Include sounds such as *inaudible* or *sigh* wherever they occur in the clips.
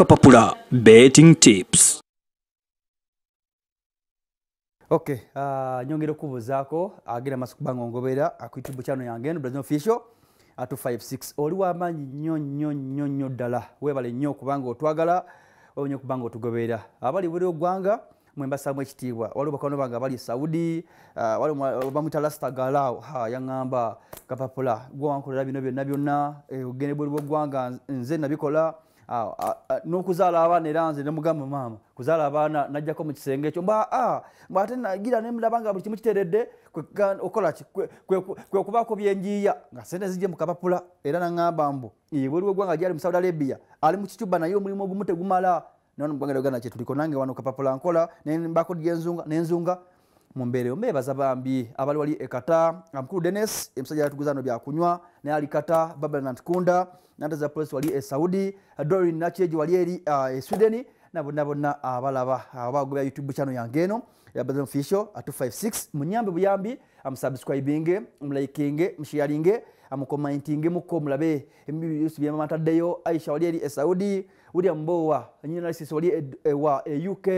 akapapula betting tips ok uh, ah, nyongera okubuuzaako agenda amasu kuba nga ongobeera akuitubu kyano yange no brazin official at 56 oli wamaanyi nnyo nnyo nnyo nnyo ddala weebale nnyo okubanga otwagala wenya okubanga otugobeera abali buli ogwanga mwembasamu ekitiibwa waliwo bakano bange abali saudi ah, bamwita lastagalaw yaŋamba kapapula gwewankolera bino byonna byonna eh, ogene buli bwoggwanga nze nabikola uh, nokuzaala abaana era nze nemugamba maama kuzaala abaana najjako mukisenge ekyo mbate nagira nemulaba nga buli kimu kiteredde okolaki kwekubako byenjiya nga sente zijje mukapapula era naamba mbu bweliwe gwanga gyali mu saudi arabia ali mukicuba naye omulimu ogumu tegumala nnkyetuliko nange wano kapapula nkola nembako lyenzunga nenzunga mumbere omebaza bambi abali wali ekata amkulu denis emusajja yatuguzano byakunywa naye alikata babernant kunda nantaza polisi wali e saudi dorin nakyegi wali eri eh, e sweden nabonna bonna abalaba abagobya youtube chano yange eno yabaza mufisho at 56 munyambe buyambi amusubscribinge mulikinge mushiyalinge amukomentinge muko mulabe emibi byosi byamataddeyo aisha wali eri e saudi william bowa analysis wali ewa e, e, e uk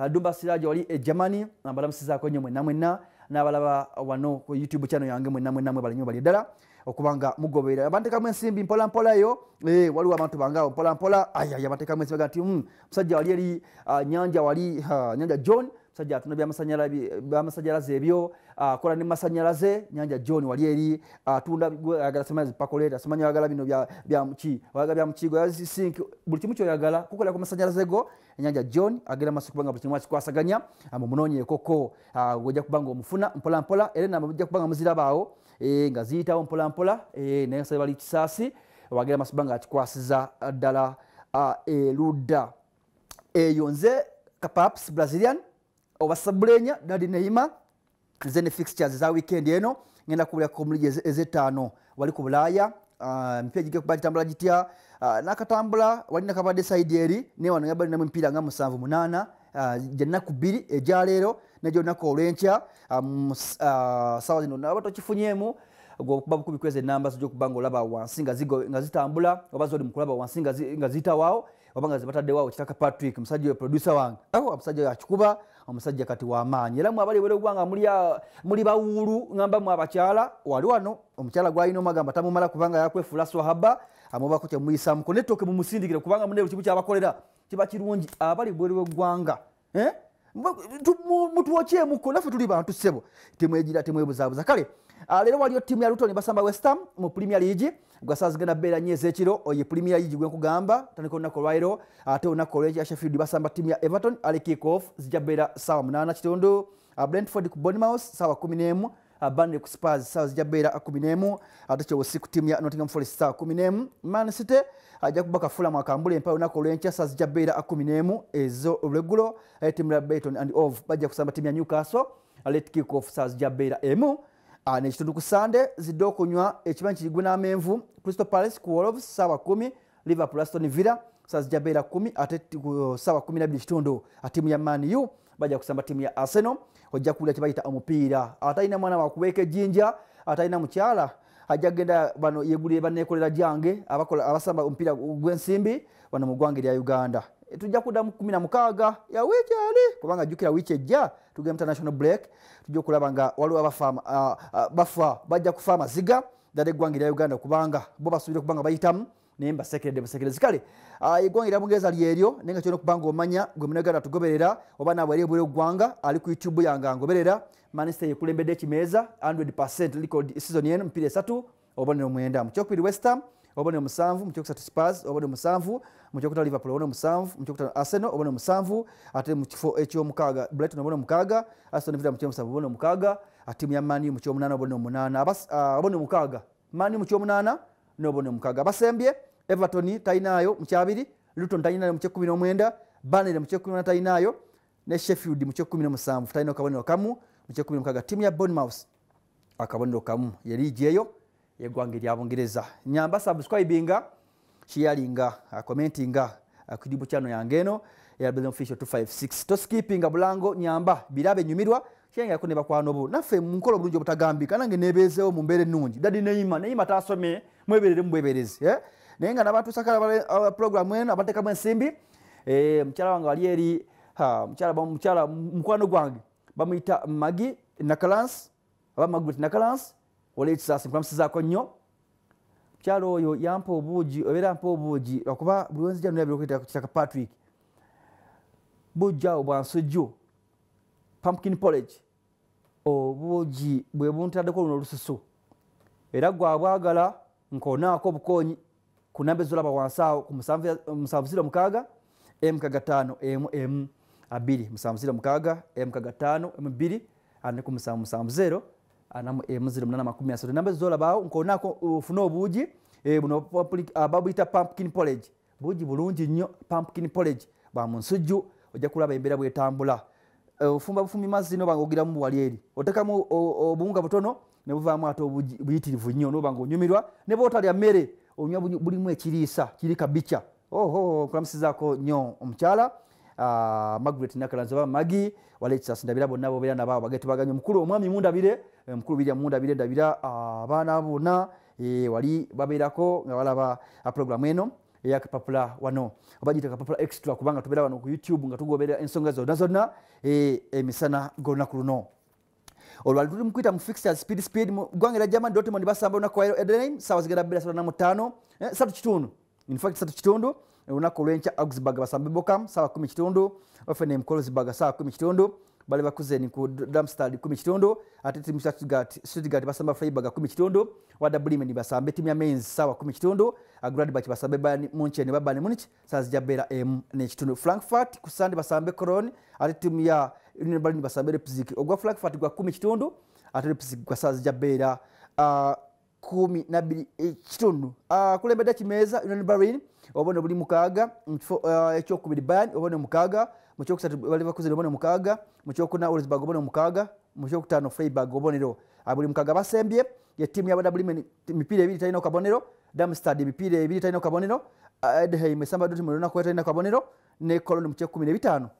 aladuba siraji wali e germany mbalamusizako nyo mwena mwena nabalaba wano ku youtube channel yange mwena mwena mwe balinyo bali dala okubanga mugobera abantu kamwe simbi mpola mpola yo eh wali wa bantu banga mpola mpola aya ya bantu kamwe simbi mm, msaji wali ali uh, ah, nyanja wali uh, nyanja john msaji atuno bya masanyalazi bya masanyalazi ebyo akola uh, ne masanyalaze nyanja john wali eri atunda uh, agala semazi pakoleta semanya agala bino bya bya mchi wagala bya mchi go yazi sink bulchimucho yagala kukola ku masanyalaze go enyanja john agenda mumaso ah, kubanga buli kimwasi kwasaganya mumunonyekoko weja kuba nga omufuna mpolampola era naja kuba nga muzirabaawo eh, nga ziyitawo mpolampola eh, naye sale bali kisaasi wagenda maso kuba nga akikwasiza ddala ah, erudda eyo nze kapaps brazilian obasabulenya dadi neima nze ne fixtures za wiikendi eno ngenda kubulakko mulijo ezetaano wali ku bulaaya Ah, mpira jike kubali tambula jitya ah, nakatambula walina kabadde saidi eri naye wano yabalina mu mpira nga musanvu munaana ah, janaku biri ejaleero najo naku olwenkya sawa zino naba tokifunyeemu gwokuba bukubikweza enamba zojokuba ngaolaba wansi nga zitambula oba zoli mukulaba wansi nga ziyitawaawo oba nga zibataddewaawo kitaka patrick musajja oyo producer wange awo musajja oyo akikuba omusajja kati wamaanyi era mwabalebera ogwanga muli bawuulu ambamu abakyala wali wano omukyala gwalinaomagamba tamumala kubanga yakwefuula swahaba amubako kyemuyisamuko netoke mumusindikire kubanga munebe kibu kyabakolera kiba kirungi abalebwerewe eggwanga eh? mutwokyemuko naffe tuli bantu sebo temwegira temwebuzabuza kale Uh, leero waliyo tiimu ya luton ne basamba westam mu premier league gwasazigana beera nyo ezekiro oyo premier league gwenkugamba tandika olunaku olwairo uh, ate olunaku olwyashefield basamba tiimu ya everton ali kickoff zijja beera saawa munaana kitundu uh, brentford ku bonmous saawa kumi nemu bandy ku spars saawa zijja beera kumi nemu ate kyowosi ku tiimu ya nottingham forest saawa kumi nemu mancity ajja kuba kafulamu akambula empa olunaku olwenkya saa zijja beera kumi nemu ezo olweggulo aye tiimu ya baton and ove bajja kusamba tiimu ya newcastle alet kickoff saa zijja beera emu Ah, nekitundu ku sande zidde okunywa ekibanyi kirigunaamenvu crystal palace ku wolves saawa 1 liverpool aston villa sazijabeera 1 ate eh, saawa 12 kitundu atiimu ah, ya maniu bajja kusamba tiimu ya arsenal ojja kuwulira kye bayita omupiira ate ah, alina mwana wakuweeka ejjinja ate alina mukyala ajja kgenda bano yegulire banekolera gyange abasamba omupiira gw'ensimbi bano mu ggwanga erya uganda Eh, tujja kudamu kumi namukaaga ya wiiki ali kubanga jukira wiiki ejja tugenda muta national break tujja okulaba nga waliwo ah, ah, bafa bajja kufa amaziga dala eggwanga erya uganda kubanga bo basubire kubanga bayitamu naye mbasekeredde busekerezi kale ah, eggwanga erya bungereza lyeryo naye nga kyona okubanga omanya gwe muna uganda atugoberera oba naabwe ali ebwere oggwanga ali ku youtube yange angoberera manisita yekulembedde ekimeeza 100 peent record season yenu mupiira esatu obubonero mwenda mukyokubiri westam obone musanvu mukyokusatu spars obone musanvu mukyokuta liverpool obone musanvu mukyokuta arsenal obone musanvu ate mukifo ekyomukaaga brighton obone mukaaga aston villa mukyomusanvu obone mukaaga atiimu ya mani mukyomunaana obone omunaana obone mukaaga mani mukyomunaana nobone mukaaga abasembye everton talinaayo mukyabiri luton talinaayo mukyekumi nomwenda banere mukyekumina talinaayo ne sheffield mukyekumi nomusanvu talina akabonero kamu mukyekumi nomukaaga tiimu ya bonmouth akabonero kamu yeriijeyo yegwange lya bungereza nyamba subscribe nga shiyali nga komenti uh, nga uh, kudibu chano yange eno yabeza official 256 to skipping abulango nyamba birabe nyumirwa shenga kune bakwano bu nafe munkolo bulunjo butagambi kanange nebezeo mu mbere nungi dadi neima neima tasome mwebelele mwebelezi eh naye nga nabantu sakala bale uh, program wenu abante kama simbi eh mchala wanga walieri ha mchala ba mchala mkwano gwange bamuita magi na class aba magret na class wali kisasi nkulamusizaako nnyo mukyalo oyo yampa obuugi obeera mpa obuugi lwakuba buli wenzi jano yabirkitaka patrick buugi awo bwansujju pumpkin pollage obuugi bwe buntaddeko luno olususu era gwabwagala nkonaako obukonyi ku namba ezolaba wansi awo ku musanvu ziro mukaaga emukaga taano emu emu abiri musanvu ziro mukaaga emukaga taano emu bbiri ane ku musanvu musanvu zeero Eh, muzirimu nana makumi asatu namba zolabawo nkonako ofune obuugi eh, buno eh, ah, babuyita pumpkin pollage buugi bulungi nnyo pumpkin pollage bamunsujju ojja kulaba embeera bwetambula ofumba bufumi mazzi nobangaogiramu buwali eri otekamu obuwunga butono nebuvaamu ate obuugi buyitirivu nnyo nobanga onyumirwa nebaotalya mmere onywa bulimu ekiriisa kiri kabica oho oh, oh, nkulamusizaako nnyo omukyala oh, oh, oh, Ah, magret nakalanzaba magi walekisasi ndabira bonna bobera nabawo bagetebaganya omukulu omwami mundabire eh, mukulu birya mundabire ndabira abaana ah, bonna eh, wali babeerako nga balaba ah, programu eno eyakapapula wano obagita kapapula extra kubanga tubeera wano ku youtube nga tugobera ensonga zonna zonna eh, emisana golunaku luno olwali tuli mukwita mu fixed speed speed gwange era german dotmond basamba olunaku wairo edenim saawa zigera bbeera satu namutaano satu kitundu infact satu kitundu olunaku olwenkya augsburg basambe bokam saawa 1 kitundu bafene mkolosburg saawa 1 kitundu bale bakuze niku damstad 1 kitundu ate timu stuttgart basambe freiburg 1 kitundu wadablimen basambe timu ya mains saawa 1 kitundu gradbach basambe bayan munchen baban munich saa zijabeera emu nekitundu frankfort kusande basambe coron ate timu ya union berlin basambe repzik ogwa frankfort gwa 1 kitundu ate repzik gwa saa zijabeera uh, kumi nabiri ekitundu eh, ah, kulembe dakimeeza union barin obubone buli mukaaga mukifo ah, ekyokubiri ban obubone mukaaga mukyokusatu balivakuzire obubone mukaaga mukyokuna olesburg obubone mukaaga mukyokutaano freiburg obubonero ah, buli mukaaga basembye yetiimu yabadabulimen mipiira ebiri talina kabonero damstad mipiira ebiri talina kabonero edheim esamba dotimulnaku talina kabonero ne colon mukyekumi nebitaano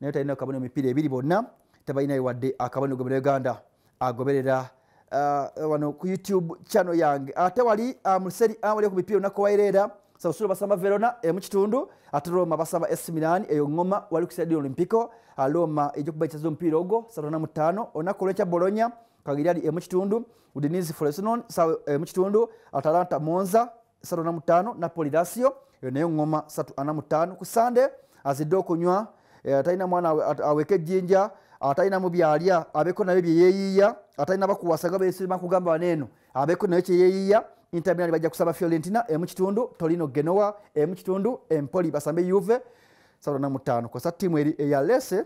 naye talina kabonero mipiira ebiri bonna tabalinayo wadde akabonero gobera uganda agoberera Uh, uh, wano ku youtube chano yange ate wali uh, museri awali uh, okubipira olunaku wairera sausulo basamba verona e mukitundu ate roma basamba esmilan eyo ngoma wali kusaidira olimpico aroma uh, ejokuba ekyaza omupiira ogwo satana mutano olunaku olwekya bologna kagiriali e mukitundu udenis forsnon e mukitundu atalanta monza satana mutano napoli lasio eyo naye ngoma satu ana mutano ku sande azidde okunywa e, talina mwana aweke ejjinja atalina mu byalya abeko nabyo byeyeyiya atalina bakuwasaga bakugamba baneeno abeko nayo kyeyeyiya intermilan bajja kusaba fiorentina emukitundu tolino genoa emukitundu empoli basambe uve sanamutano kosa timu eyalese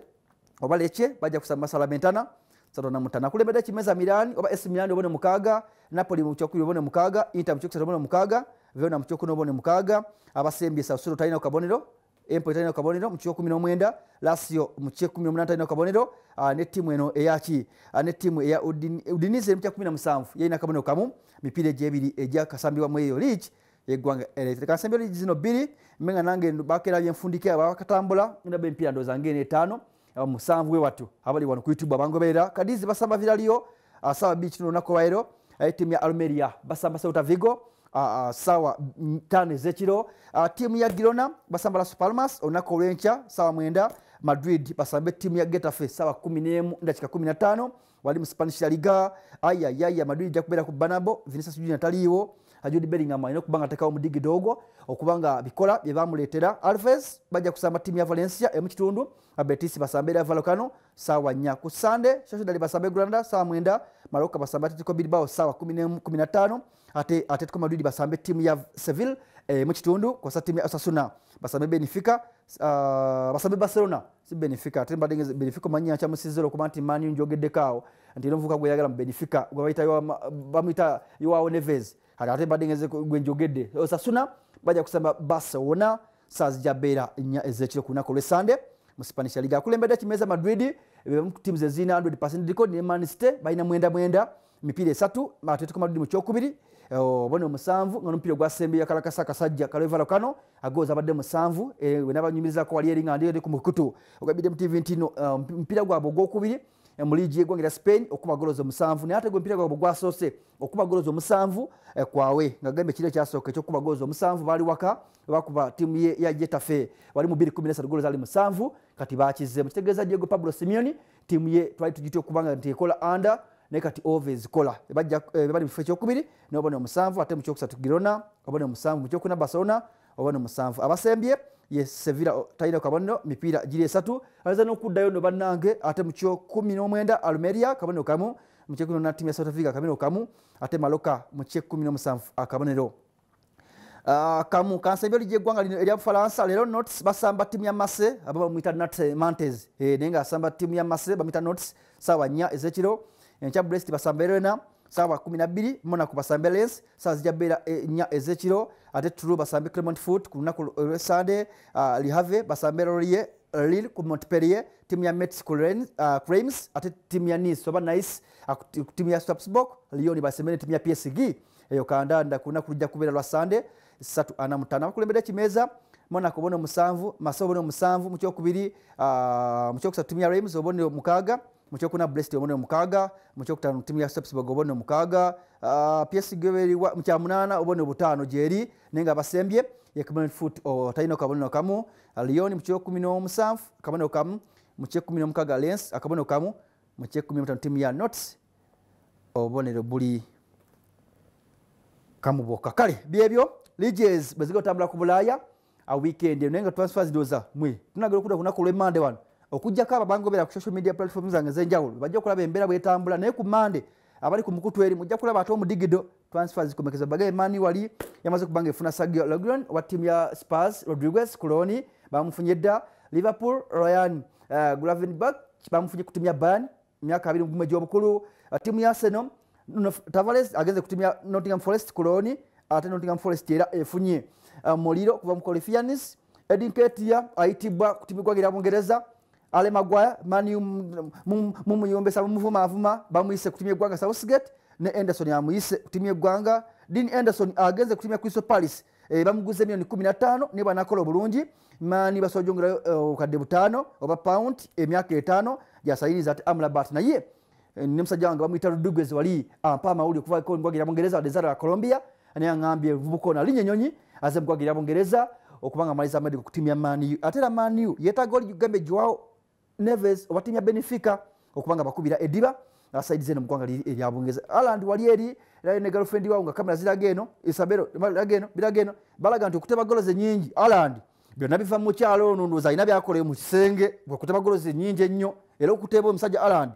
oba leke bajja kusaba masalamentana sanamutanokulembeda kimeza mirani oba esmilan obone mukaaga napoli mukyokubiri obone mukaaga inter mukyokusatu obone mukaaga vona mukyokuna obone mukaaga abasembye sasuro talina kukabonero empotaina kabonero mukiko 19 lasio mukiko 18 taina kabonero ah, ne timu eno eyaki ah, ne timu eya udinize mukiko 17 yaina kabonero kamu mipire jebiri eja kasambiwa mweyo rich yegwanga elite kasambiwa rich zino biri menga nange bakera byenfundike abakatambula nda bempira ndo zange ne 5 ah, musanvu we watu abali wano ku youtube abangobera kadizi basamba vira liyo asaba bichi nonako waero e timu ya almeria basamba sauta vigo uh, uh, sawa mm, tano ezekiro uh, ah, tiimu ya girona basambala supalmas olunaku olwenkya sawa mwenda madrid basambe tiimu ya getafe sawa kumi nemu ndakika kumi na tano wali mu spanish yaliga ayayaya madrid ja kubeera ku banabo vinisa sijuna taliiwo ajudi bellingham alina okuba nga atekawo mudigi dogo okubanga bikola byebamuleetera alves bajja kusamba tiimu ya valencia emu kitundu abetis basambe ravalo kano saawa nnya ku sande sosodali basambe granda saawa mwenda maroka basambe atetiko bilbao saawa kumi nemu kumi na tano ate atletico madrid basambe timu ya seville e, kwa kosa timu ya osasuna basambe benfica uh, ah, basambe barcelona si benfica ate mbadengeze benfica manya cha kwa kuma nti mani njogeddekaawo ndio mvuka kwa yagala benfica kwa gwebayita bamuyita yoao neves ate mbadengeze gwenjogedde osasuna bajja kusamba barcelona saa nya nnya kuna ku lunaku olwesande mu spanish league akulembedde kimeza madrid timu eh, zezina 100 diko ne manisite balina mwenda mwenda mipiira esatu atletico madrid mu kyokubiri Eh, oh, bona musanvu nga nomupiira gwasembeyo akala kasa kasajja kalevalo kano agoozi abadde musanvu eh, wenabanyumirizako wali eri nga ndiyode ku mukutu ogabidde mutv nti no eh, mupiira gwabwe ogwokubiri muligi egwangera spain okuba golozi omusanvu naye ate gwempira gwabwe gwasoose okuba golozi omusanvu kwawe nga gambye kiro kyasooka ekyokuba golozi omusanvu baali waka bakuba tiimu ya jetafe wali mu 213 golozi ali musanvu kati bakizemu kitegeeza diego pablo simeoni tiimu ye twali tugite okubanga nti ekola under naye kati ova ezikola eh, bali mukifo ekyokubiri nobane omusanvu ate mukyokusatu girona obane omusanvu mukyokuna barcelona obane omusanvu abasembye ye sevilla tayina kabonero mipiira giri esatu aza nokuddayo nobanange ate mukyokumi nomwenda almeria kabonero kamu mukyekumina tiam ya south africa kabonero kamu ate maloka mukyekumi nomusanvu akabonero ah, ah, kamu kansembyo lijo eggwanga lino erya bufalansa leero notes basamba tiamu ya masse aba bamwita nat mantes eh, naye ngaasamba tiamu ya masse bamwita notes saawa nnya ezekiro enkya brest basamberena saawa 12 mona ku basambe saa saa zijjabeera eh, nya ezekiro ate tru basambe clement foot ku lunaku olwesande uh, ah, lihave basambe lorie Lille ku Montpellier, timu ya mets ku Reims, ah, ate timu ya Nice oba Nice, ah, timu ya Strasbourg, Lyon basemene timu ya PSG. Eyo kandanda kuna kujja kubera lwa Sunday satu ana mutana bakulembera kimeza Monaco bono musanvu, Maso bono musanvu mu kyokubiri, uh, mu kyokusatu timu ya Reims obone mukaga mukyokuna blessed omu nomukaaga mukyokutaano tiimu ya sepsbog obo nomukaaga ah, psgberwa mukyamunaana obo nobutaano gyeri naye nga basembye yekmnt foot otalina kabonero kamu lyon mukyekumi nomusanvu akabonero kamu mukyekumi nomukaaga lens akabonero ah, kamu mukyekumi nomutaano tiimu ya notes obubonero buli kamu bwokka kale byebyo leges bwezigatambula ku bulaaya aweekend naye nga transfers doza mwe tunagera okuda kunaku lwemande wano okujjako ababangobera ku social media platform zange zenjawulo bajja kulaba embeera bwetambula naye ku mande abali ku mukutu eri mujja kulaba ate omudigido transfer zikomekeza bagae mani wali yamaze kubanga efuna sagio lagron wa timu ya spars rodriguez coloni bamufunye dda liverpool ryan uh, eh, gravenbak bamufunye ku timu ya bayan emyaka abiri mugumu egyobukulu uh, eh, timu ya seno tavales agenze ku timu ya nottingham forest coloni ate nottingham forest era efunye uh, moliro kuva mu colifianis edinketia ayitibwa ku timu gwagira bungereza ale magwaya mani um, mumuyombesa bamuvumavuma bamwise kutimya eggwanga southgate ne enderson amuyise kutimya gwanga dean Anderson agenze kutimya crystal palace e, bamuguze miliyoni 15 niba nakola obulungi mani basojongerayo e, obukadde butaano oba pound emyaka etaano gyasayiriza ati amrabat naye e, nemusajja wange bamwita rodriguez wali ampa amawuli okuvako mugwagirira bungereza wadezara ya colombia naye aŋambye vubuka ono alinya enyonyi aze mugwagirira bungereza okubanga amaliza amadigo kutimya maniu ate era yeta goli gambe jwawo neves obatimya benefica okubanga bakubira ediba asaidizeno mugwanga eryabungeza aland wali eri negalufendiwawo nga kamera ziragaeno isabeo birageno balaga nti okuteba goloze nyingi aland byonna biva mukyalo ono ndoza alina byakole mukisenge wekuteba goloze nyingi ennyo era okuteba omusajja aland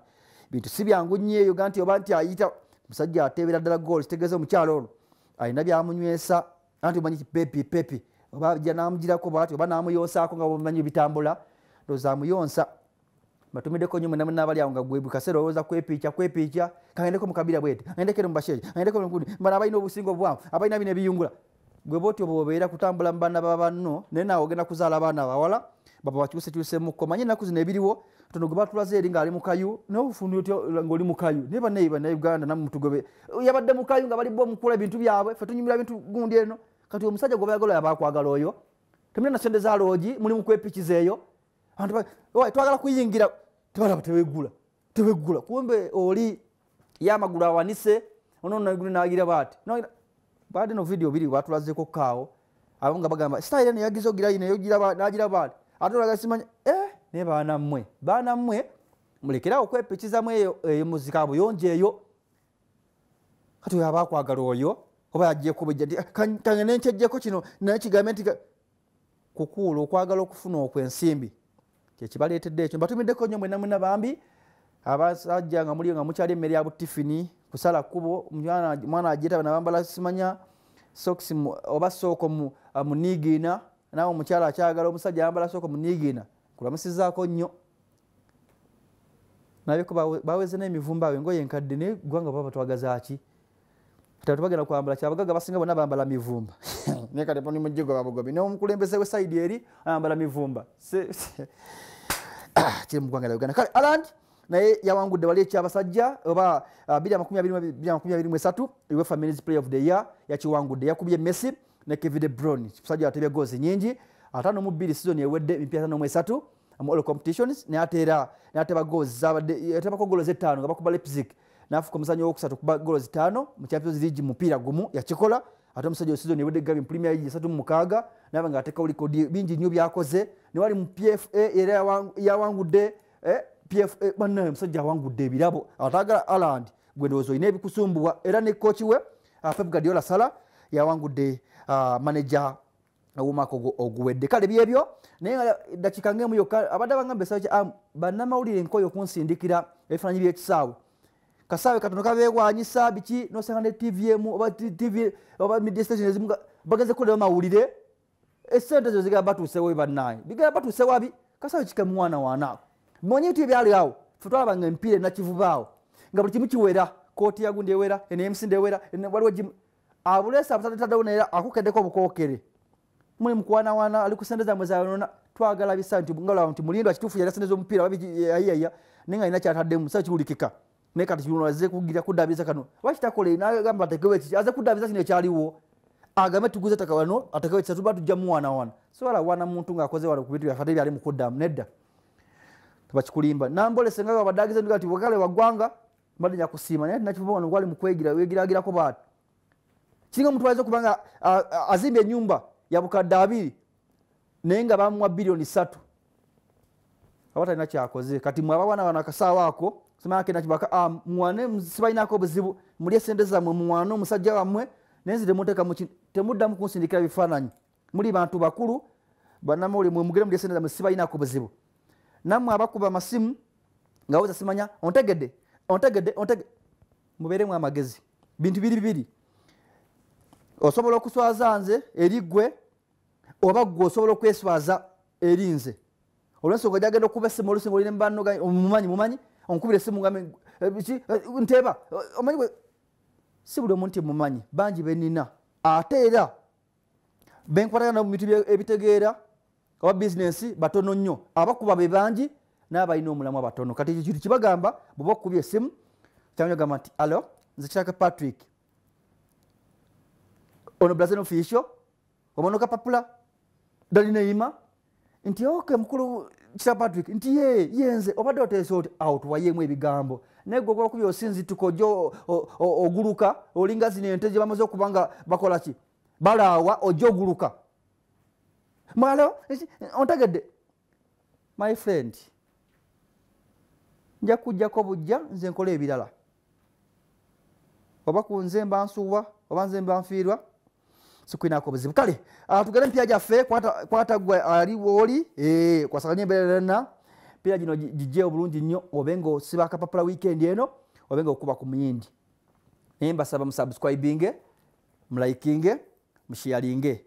bintu si byangu nnyo eyo ga nti oba nti ayita musajja ateebera ddala gol kitegeeza omukyalo olo alina byamunywesa anti omanyi kipepi pepi oba namugirako bwati oba namuyonsaako nga bamanyi bitambula ndoza amuyonsa batumideko nyuma na mnaba lyanga gwebu kasero oza kwepicha kwepicha kaendeko mukabira bwete aendeke mbasheje aendeke mukuni mbana bayino businga bwa abayina bine biyungula gweboti obobera kutambula mbana babanno nena ogena kuzala bana bawala baba bachuse chuse muko manyi nakuzina ebiriwo tuno gwa tulaze eringa ali mukayu no ufundu yote ngoli mukayu neba neba na Uganda na mtu gobe yabadde mukayu ngabali bo mukula bintu byabwe fatu nyumira bintu gundi eno kati omusaja gobe agalo yabakwagalo oyo kamina nasende za loji mulimu kwepichizeyo abantu twagala kuyingira tebalaba tebegula tebegula kumbe oli yamagulu awanise onnagirabati bade no vidio biri batulazeko kaawo abanga bagamba sitaire neyagiza ogiranagira bati atolagasimanya eh, ne banamwe banamwe mulekerawo okwepikizamu eyo muzika buyonjo eyo kati oyo abakwagala oyo oba yajekubjakanya nenkyejjeko kino nayekigambe nti kukuula okwagala okufuna okwensimbi kyekibaleetedde ekyo batumiddeko nnyo mwenamwena bambi abasajja nga muli nga mukyali emmere yabu tifini kusala kkubo mwana ajetaba nabambala simanya soks oba sooko muniigiina ah, nawe omukyala akyagala omusajja ayambala sooko muniigiina kulamusizaako nnyo nabeko baweze nemivumbawe engoyo enkadde naye gwanga baba twagazaki tbagenda kwambala kyabagaga basinga bona bambala mivumba *laughs* nkatemuimujigo babugobi nomukulembeze wesaidi eri ayambala mivumba *coughs* kiri muggwanga la uganda kale aland naye yawangudde wali ekyabasajja oba 2223 uh, uefa mins play of the year yakiwangudde yakubye messi ne kevide brown kusajja atebya goozi nyingi 52 season ewedde mpi 53 mu all competitions nateebako golo zetaano nga bakuba lepzik nafuka omusanyi wokusatu kuba golo zitaano mu champions league mupiira gumu yakikola ate omusajja osizoni ewedde egabi mpulimya yiji esatu mumukaaga naba nga ateka olikodi bingi nnyo byakoze newali mu pfa era yawangudde eh, pfa banaye omusajja awangudde ebirabo atagala aland gwe ndowooza olina ebikusumbuwa era ne kochi we fev ah, gadiola sala yawangudde ah, maneja omwaka oguwedde kale byebyo naye dakikangemuyokka abadde abagamba esaa ah, banamawulire enkoyo okunsindikira ebifananyi byekisaawe kasawe katono kabewanyisa biki nosanga ne tvm bagenze kulea mawulire esente zo zigaa batusewo banaye bigaa batusewabi kasawe kikemu mwana wanaako monye bitu ebyaliawo fetwalabanga empiira enakivubaawo nga buli kimu kiwera kooti yagu ndiewera enemisi ndiewera waliwo gimu abulesa abutatetadewo naera akukeddeko obukookere muli mukuwanawana ali kusente zamwe zayonona twagala bisa nti ngalaba nti mulindo akitufu yali asente zomupiira wabiyayaya eh, naye nga alina kyataddemu sa kiwulikika naye kati kino aze kugira kudabiza kano lwaki takole nagamba ategewe kiki aze kudabiza kino ekyaliwo agambe tuguze ettaka wano ategewe kisa tuba tujjamu wana wana sobala wana muntu ngaakoze wano ku bintu byafa te byali mu kuddamu nedda tebakikulimba nambolesenga abadagiza ndiga ti wagale wagwanga mbadde nyakusiima naye tinakivuma wano gwali mukwegira wegiragirako baatu kiringa omuntu wayinza okubanga azimba ennyumba yabukadde abiri naye nga bamuwa biriyoni satu aba talina kyakoze kati mwe abawana bano akasaawaako sibalinako obuzibu muli esente zammwe muwane omusajja wammwe nayenzitemuddamu kunsindikira bifaananyi muli bantu bakulu bannamulimugeremulsibalinako obuzibu nammwe abakuba amasimu ngaweza simanya ontegedde ontegedde mubeeremu amagezi bintu biri bibiri osobola okuswaza nze eri ggwe oba ggwe osobola okweswaza eri nze olwensonga jagenda okuba essimu olusimu olinemubanmumanyi mumanyi, mumanyi onkubira esimu eh, eh, nteba eh, omanyiwe si buli omu nti mumanyi bangi benina ate era benkwatagana mubintu ebitegeera oba bizinesi batono nnyo abakuba be bangi naye balina omulamu abatono kati ekyo kintu kibagamba bweba okukubya esimu kyamagamba nti allo nze kitaka patrick ono blazen official omanokapapula dalineima nti oke mukulu kisa patrick nti ye yenze obadde oteesa oti awo tuwayeemu ebigambo naye gwe okulaku byosinzituko jo oguluka olinga zino ente gye bamaze okuba nga bakola ki balaawa ojja oguluka mwalo ontegedde my friend nja kujjako bujja nze nkola ebirala oba kunze mbansuubwa oba nze mbanfiirwa sikuinako buzibu kale ah, tugere mpira gyaffe kwata gwe aliwooli eh, kwasakanya embeeraena mpira gino gijeo bulungi nnyo obenga osiba akapapula wiikendi eno obenga okuba ku muyindi naye mbasaba musubscribinge mulikinge mushialinge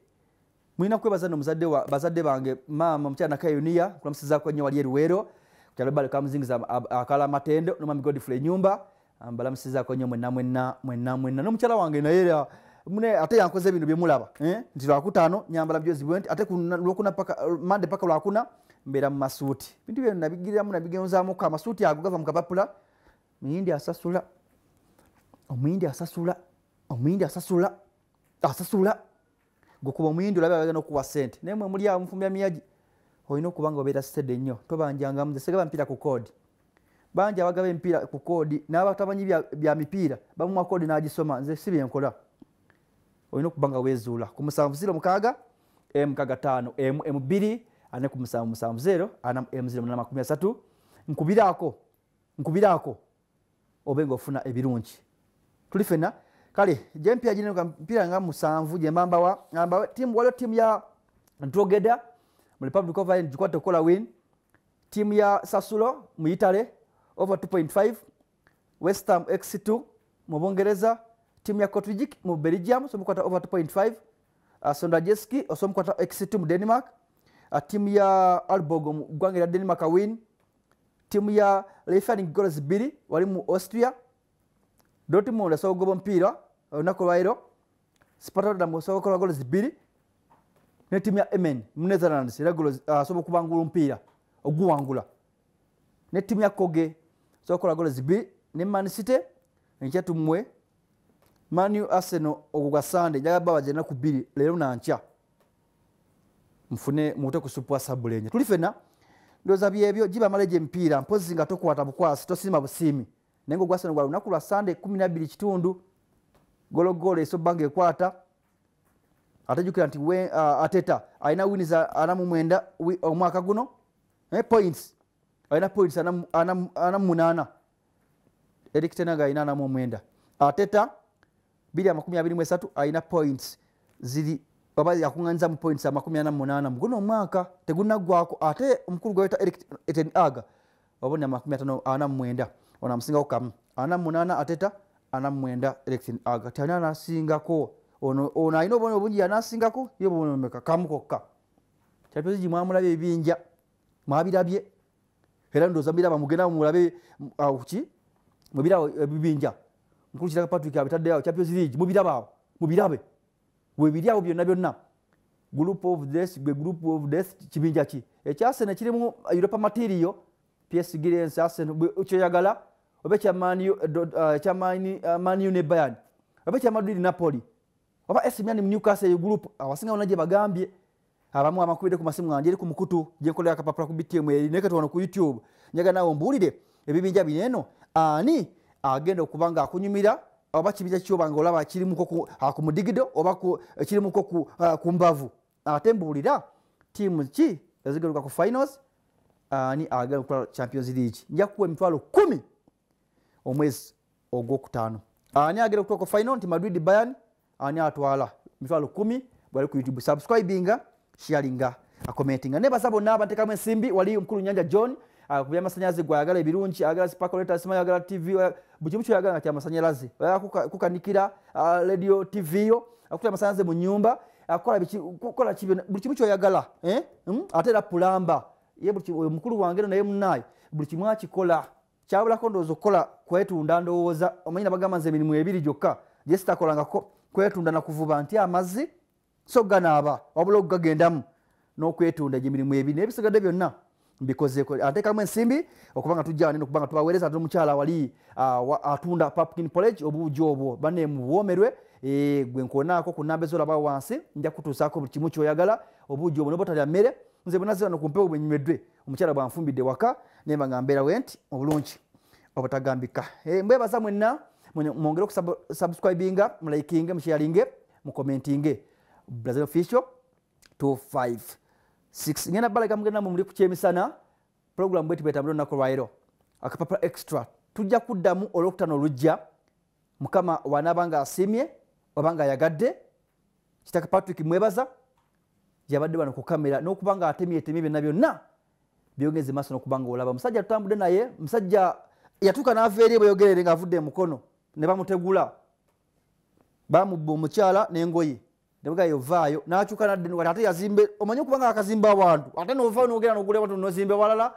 mulina kwebaza nobazadde bange maama mukyala nakayuniya kulamusizako nyo wali eruweero kyalobalekamuzingiza ah, ah, akala matendo nomami godfula enyumba balamusizako nyo mwenna mwenna mwenna mwenna nomukyala wange nayera ate yankoze ebintu byemulaba eh? nti lwakutaano nyambala byozibwe nti ate mande paka lwakuna mbeera mumasuuti bintu byo nabigiriramu nabigenzamuko amasuuti ago gava mukapapula muyindi asasula omuyindi asasula omuyindi asasula asasula gukuba omuyindi olaba agenda okukuwa sente naye mwe muli awo mufumbya miyagi olina okuba nga obeera sitede ennyo tobanjangamuzesegaba mpiira ku koodi bangi abagaba empiira ku koodi naye abatamanyi bya mipiira bamumwa koodi n'agisoma nze si byenkola olina okuba nga weezuula ku musanvu ziro mukaaga emu kaaga taano emu emu bbiri ane ku musanvu musanvu zeero anamu emu ziro munana makumi asatu nkubiraako nkubiraako obe nga ofuna ebirungi tuli fena kale gyempiira ginenga mpiira nga musanvu gyembambawa ambawa tiimu waliwo tiimu ya ntogeda mu republic of ine gikwate okukola win tiimu ya sasulo mu itale over 2.5 westam x2 mu bungereza timu ya Kotrijik mu Belgium somkwata over 2.5 uh, ah, Sondajeski somkwata exit mu Denmark uh, timu ya Alborg mu gwange Denmark a win timu ya Leifering Goals biri wali mu Austria Dortmund asogoba mpira olunaku lwairo Sparta asogola goals biri ne timu ya Emen mu Netherlands era goals uh, ah, asobola kubangula mpira oguwangula ne timu ya Koge asogola goals biri ne Man City enkyatu mmwe manu arsenal okwa sunday jakaba bajena kubiri lero nanca mfune mute kusupua sabulenya tuli fena ndoza byebyo jibamalege mpira mpozi nga tokwata bukwasi tosima busimi naye ngo gwasano gwali lunaku lwa sunday kumi nabiri kitundu gologolo esobanga ekwata atajukira nti we, uh, ateta alina wini za anamumwenda omwaka guno eh, points alina points anamunana anam, anam, anam erictenaga alina anamumwenda ateta uh, aina points ziri baba yakuŋŋanyiza mu points 48 muguno omwaka tegunaggwako ate omukulu gweeta eric eten aga obo na 549 onamusingako kamu 48 ateta 49 erictin aga tiani anasingako ono ono alina obubone obungi yanasingako yo bonomeka kamu kokka kyatozigi mwamulabye ebibinja mwabirabye era ndoza mbiraba mugenda mulabe ki mubiraba ebibinja uh, mukulu kitaka patrick abitadde awo champions league mubiraba awo mubirabe webiri awo byonna byonna group of death gwe group of death kibinja ki ekyasena kirimu europa materio psgrens asen kyoyagala oba ekyamaniu eh, eh, eh, ne bayan oba ekyamadrid napoli oba smn newcastle eyo group awasinga bona gye bagambye abamu amakubire ku masimu gange eri ku mukutu gyenkola yakapapula ku bitiemu eri nekatono ku youtube njaga nawe mbuulire ebibinja bineeno ani agenda okuba nga akunyumira oba kibiza kyobanga olaba ah, ku mudigido oba eh, kirimuko ah, ku mbavu ate mbuulira tiimu ki ezigeruka ku finals ani ah, agenda okutwala champions leage nja kuwa emitwalo kumi omwezi ogwokutaano ani agenda okutwala ku final nti madrid bayan ani atwala emitwalo kumi bwali ku youtube subscribinga sharinga commentinga naye basa bonna bantekamu ensimbi wali omukulu nyanja john akubya ah, amasanyalaze gwayagala ebirungi ayagala sipakoletasimayagala tv ah, ah, buli kimu kyoyagala nga kyamasanyalaze ayagala kukanikira radio tv yo akutera amasanyalaze mu nyumba akukola buli kimu kyoyagala ate era pulamba yeoyo mukulu wange no naye munaayo buli kimu akikola kyabulako ndowooza okukola kwetunda ndowooza omanyi nabagamba nze emirimu ebiri gyokka gye sitakolangako kwetunda nakuvuba nti amazzi so ganaaba wabula okugagendamu n'okwetunda egyo emirimu ebiri naye bisigadde byonna ate kalimu ensimbi okubanga tujjaninkubanga tubaweereza ate omukyala wali uh, atunda papkin polage obuugi obwo bane mubuwomerwe eh, gwe nkonaako ku namba ezolaba wansi nja kutuusaako buli kimu kyoyagala obuugi obwo nobatalya mmere nze bwenazano kumpewo bwenyumeddwe omukyala bwanfumbidde waka naye banga mbeerawe nti obulungi obutagambika eh, mbwebaza mwenna mwongere okusubscribinga mulikinge mukyeyalinge mukomentinge brazil official 25 6 ngena balaga mugenda mu mulipu kyemisana program bwetu betambula nako lwaero akapapa extra tujja kuddamu olwokutano olujja mukama wanabanga asimye obanga ayagadde kitaka patrick mwebaza yabadde bano kukamera nokubanga atemye etemye byonna byonna byogenze maaso nokubanga olaba musajja tutambude naye musajja yatuka nava eri bweyogerere ngaavudde emukono ne bamutegula bamubba omukyala nengoye nebugayovaayo nakyuka naddenwali ate yazimba omanyi okubanga akazimba awantu ate novao nogera nogula wantu nozimba walala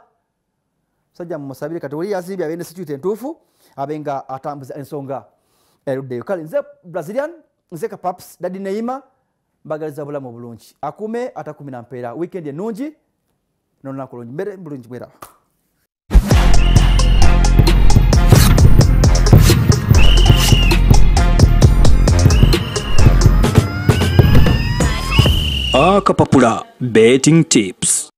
musajja mumusabire kati oli yazimbi abe nesitute entuufu abe nga atambuza ensonga eruddeyo kale nze brazilian nze kapaps dadi neima mbagaliza bulamu bulungi akume atakumi nampeera wiikendi enungi nonnaku lungi mbere bulungi bwerawa akapapula betting tips